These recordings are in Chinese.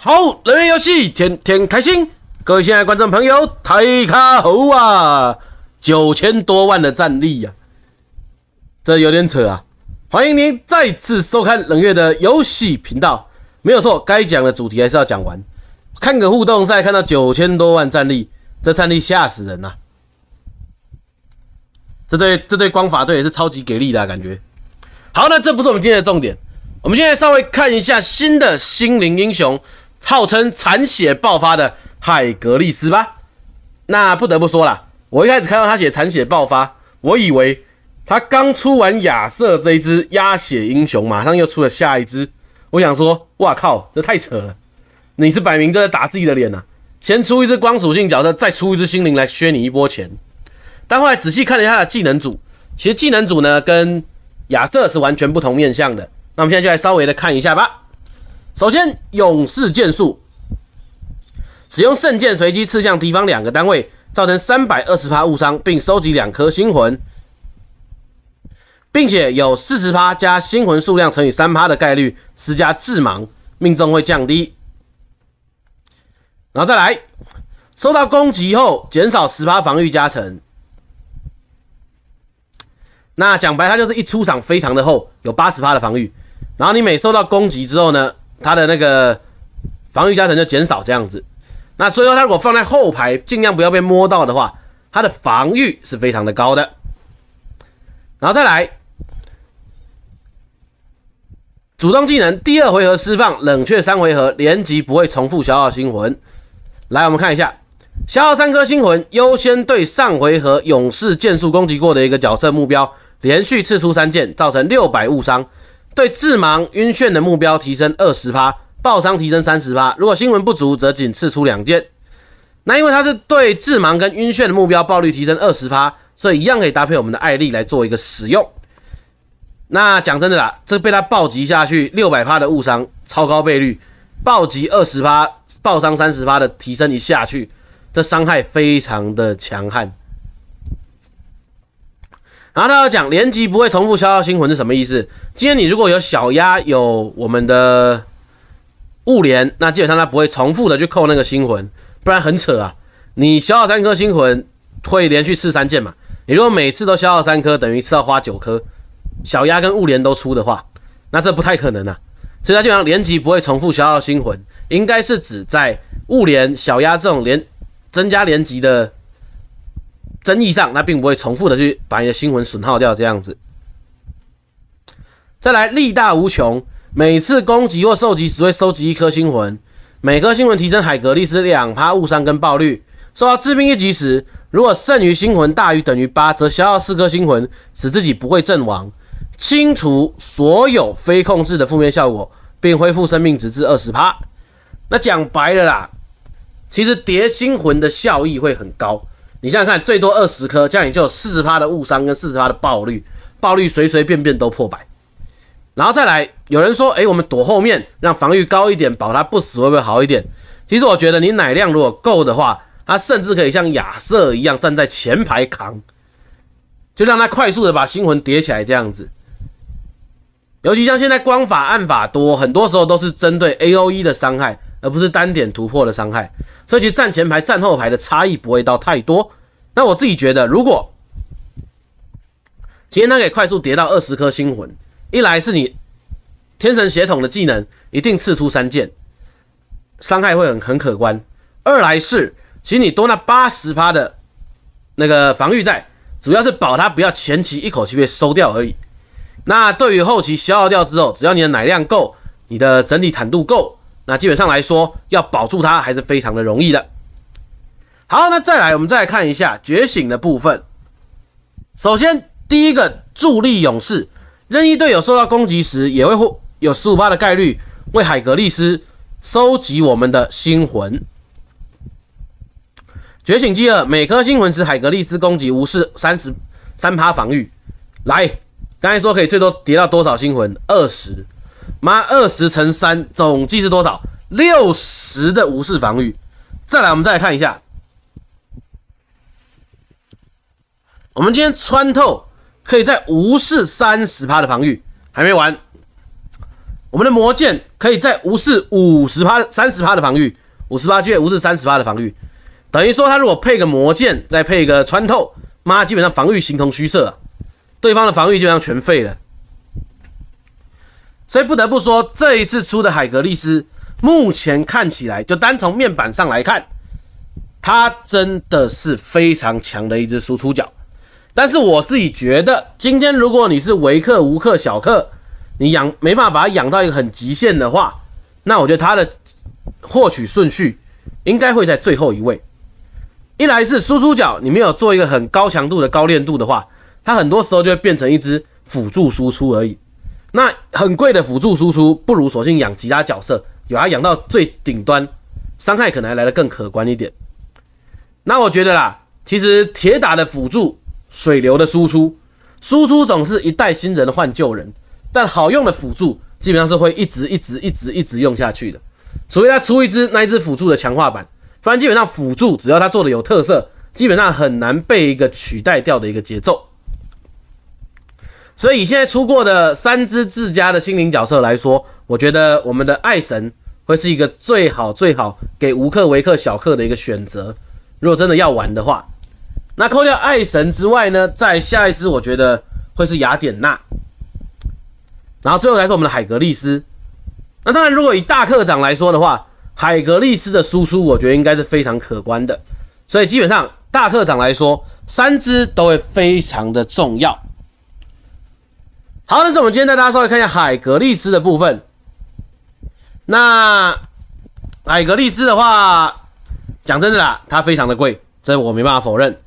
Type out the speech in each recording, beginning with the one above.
好，冷月游戏，天天开心。各位亲爱的观众朋友，台卡猴啊，九千多万的战力呀，这有点扯啊！欢迎您再次收看冷月的游戏频道，没有错，该讲的主题还是要讲完。看个互动赛，看到九千多万战力，这战力吓死人呐！这对这对光法队也是超级给力的感觉。好，那这不是我们今天的重点，我们现在稍微看一下新的心灵英雄。号称残血爆发的海格力斯吧，那不得不说了，我一开始看到他写残血爆发，我以为他刚出完亚瑟这一只压血英雄，马上又出了下一只。我想说，哇靠，这太扯了，你是摆明就在打自己的脸啊！先出一只光属性角色，再出一只心灵来削你一波钱，但后来仔细看了一下他的技能组，其实技能组呢跟亚瑟是完全不同面相的，那我们现在就来稍微的看一下吧。首先，勇士剑术使用圣剑随机刺向敌方两个单位，造成三百二十趴误伤，并收集两颗星魂，并且有四十趴加星魂数量乘以三趴的概率施加致盲，命中会降低。然后再来，受到攻击后减少十趴防御加成。那讲白，他就是一出场非常的厚，有八十趴的防御，然后你每受到攻击之后呢？他的那个防御加成就减少这样子，那所以说他如果放在后排，尽量不要被摸到的话，他的防御是非常的高的。然后再来，主动技能第二回合释放，冷却三回合，连击不会重复消耗星魂。来，我们看一下，消耗三颗星魂，优先对上回合勇士剑术攻击过的一个角色目标，连续刺出三剑，造成六百误伤。对致盲、晕眩的目标提升二十爆伤提升三十%。如果星闻不足，则仅次出两件。那因为它是对致盲跟晕眩的目标暴率提升二十%，所以一样可以搭配我们的艾丽来做一个使用。那讲真的啦，这被它暴击下去六百的误伤，超高倍率暴击二十暴伤三十的提升一下去，这伤害非常的强悍。然后他要讲连级不会重复消耗星魂是什么意思？今天你如果有小鸭有我们的物联，那基本上它不会重复的去扣那个星魂，不然很扯啊！你消耗三颗星魂会连续刺三剑嘛？你如果每次都消耗三颗，等于是要花九颗小鸭跟物联都出的话，那这不太可能啊！所以它基本上连级不会重复消耗星魂，应该是指在物联小鸭这种连增加连级的。争议上，那并不会重复的去把你的星魂损耗掉，这样子。再来力大无穷，每次攻击或受击只会收集一颗星魂，每颗星魂提升海格力斯两趴误伤跟暴率。受到致命一击时，如果剩余星魂大于等于八，则消耗四颗星魂，使自己不会阵亡，清除所有非控制的负面效果，并恢复生命值至二十趴。那讲白了啦，其实叠星魂的效益会很高。你想想看，最多二十颗，这样也就四十趴的误伤跟四十趴的爆率，爆率随随便便都破百。然后再来，有人说，哎，我们躲后面，让防御高一点，保他不死会不会好一点？其实我觉得，你奶量如果够的话，他甚至可以像亚瑟一样站在前排扛，就让他快速的把星魂叠起来，这样子。尤其像现在光法暗法多，很多时候都是针对 A O E 的伤害。而不是单点突破的伤害，所以其实站前排、站后排的差异不会到太多。那我自己觉得，如果其实它可以快速叠到二十颗星魂，一来是你天神血统的技能一定刺出三件，伤害会很很可观；二来是其实你多那八十趴的那个防御在，主要是保他不要前期一口气被收掉而已。那对于后期消耗掉之后，只要你的奶量够，你的整体坦度够。那基本上来说，要保住它还是非常的容易的。好，那再来，我们再来看一下觉醒的部分。首先，第一个助力勇士，任意队友受到攻击时，也会有十五八的概率为海格力斯收集我们的星魂。觉醒饥饿，每颗星魂时，海格力斯攻击无视三十三趴防御。来，刚才说可以最多叠到多少星魂？二十。妈，二十乘三，总计是多少？六十的无视防御。再来，我们再来看一下，我们今天穿透可以在无视三十趴的防御。还没完，我们的魔剑可以在无视五十趴、三十趴的防御，五十居然无视三十趴的防御。等于说，他如果配个魔剑，再配一个穿透，妈，基本上防御形同虚设，对方的防御就像全废了。所以不得不说，这一次出的海格力斯，目前看起来就单从面板上来看，它真的是非常强的一只输出角。但是我自己觉得，今天如果你是维克、无克、小克，你养没办法把它养到一个很极限的话，那我觉得它的获取顺序应该会在最后一位。一来是输出角，你没有做一个很高强度的高练度的话，它很多时候就会变成一只辅助输出而已。那很贵的辅助输出，不如索性养其他角色，有啊，养到最顶端，伤害可能还来得更可观一点。那我觉得啦，其实铁打的辅助，水流的输出，输出总是一代新人换旧人，但好用的辅助基本上是会一直一直一直一直用下去的，除非他出一只那一只辅助的强化版，不然基本上辅助只要他做的有特色，基本上很难被一个取代掉的一个节奏。所以现在出过的三只自家的心灵角色来说，我觉得我们的爱神会是一个最好最好给无克维克小克的一个选择。如果真的要玩的话，那扣掉爱神之外呢，在下一只我觉得会是雅典娜，然后最后才是我们的海格力斯。那当然，如果以大课长来说的话，海格力斯的输出我觉得应该是非常可观的。所以基本上大课长来说，三只都会非常的重要。好，那这我们今天带大家稍微看一下海格力斯的部分。那海格力斯的话，讲真的啦，它非常的贵，这我没办法否认。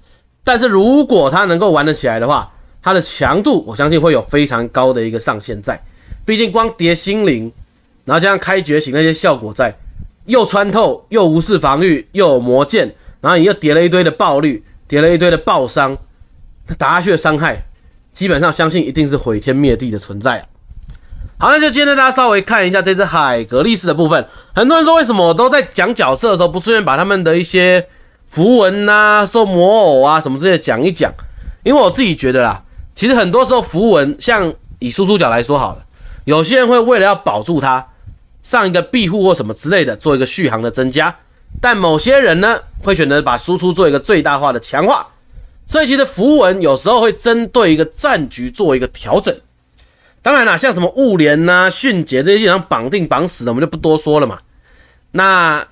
但是如果它能够玩得起来的话，它的强度我相信会有非常高的一个上限在。毕竟光叠心灵，然后加上开觉醒那些效果在，又穿透，又无视防御，又有魔剑，然后你又叠了一堆的暴率，叠了一堆的爆伤，打下去的伤害。基本上相信一定是毁天灭地的存在啊！好，那就今天大家稍微看一下这只海格力斯的部分。很多人说为什么我都在讲角色的时候，不顺便把他们的一些符文啊、说魔偶啊什么这些讲一讲？因为我自己觉得啦，其实很多时候符文，像以输出角来说好了，有些人会为了要保住它，上一个庇护或什么之类的，做一个续航的增加；但某些人呢，会选择把输出做一个最大化的强化。所以其实符文有时候会针对一个战局做一个调整，当然啦，像什么物联呐、迅捷这些基本上绑定绑死的，我们就不多说了嘛。那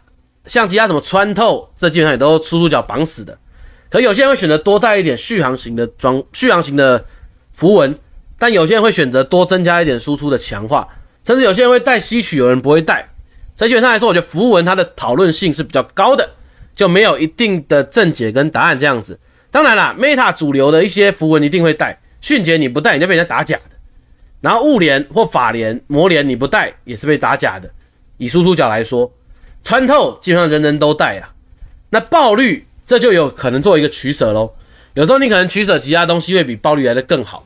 像其他什么穿透，这基本上也都出出脚绑死的。可有些人会选择多带一点续航型的装、续航型的符文，但有些人会选择多增加一点输出的强化，甚至有些人会带吸取，有人不会带。所以基本上来说，我觉得符文它的讨论性是比较高的，就没有一定的正解跟答案这样子。当然啦，Meta 主流的一些符文一定会带，迅捷你不带你就被人家打假的。然后物联或法联、魔联你不带也是被打假的。以输出角来说，穿透基本上人人都带啊。那爆率这就有可能做一个取舍喽。有时候你可能取舍其他东西会比爆率来的更好。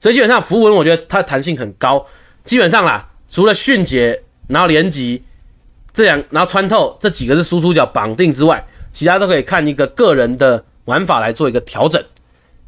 所以基本上符文我觉得它的弹性很高。基本上啦，除了迅捷，然后连级这两，然后穿透这几个是输出角绑定之外，其他都可以看一个个人的。玩法来做一个调整，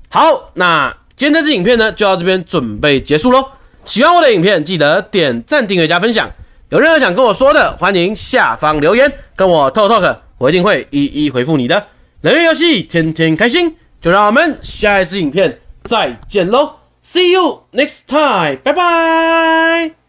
好，那今天这支影片呢，就到这边准备结束喽。喜欢我的影片，记得点赞、订阅加分享。有任何想跟我说的，欢迎下方留言跟我 talk talk，我一定会一一回复你的。人云游戏，天天开心，就让我们下一支影片再见喽，see you next time，拜拜。